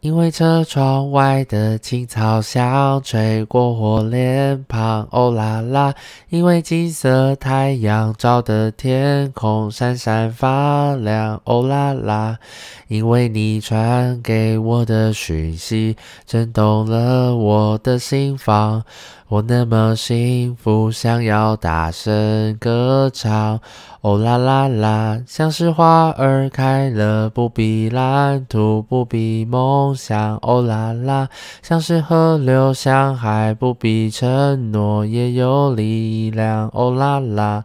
因为车窗外的青草香吹过我脸庞，哦啦啦！因为金色太阳照的天空闪闪发亮，哦啦啦！因为你传给我的讯息，震动了我的心房。我那么幸福，想要大声歌唱，哦啦啦啦！像是花儿开了，不比蓝图，不比梦想，哦啦啦！像是河流向海，不比承诺也有力量，哦啦啦！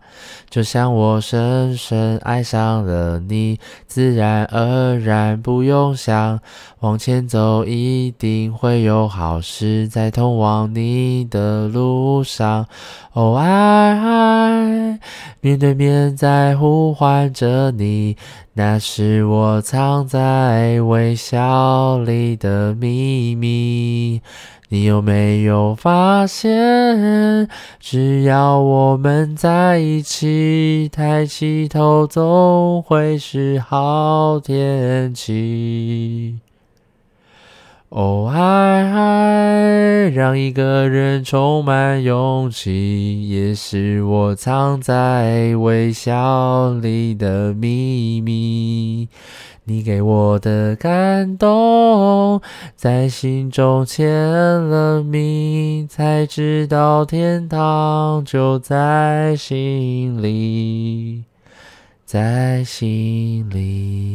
就像我深深爱上了你，自然而然不用想，往前走一定会有好事在通往你的。的路上，哦爱，面对面在呼唤着你，那是我藏在微笑里的秘密。你有没有发现？只要我们在一起，抬起头，总会是好天气。哦爱。让一个人充满勇气，也是我藏在微笑里的秘密。你给我的感动，在心中签了名，才知道天堂就在心里，在心里。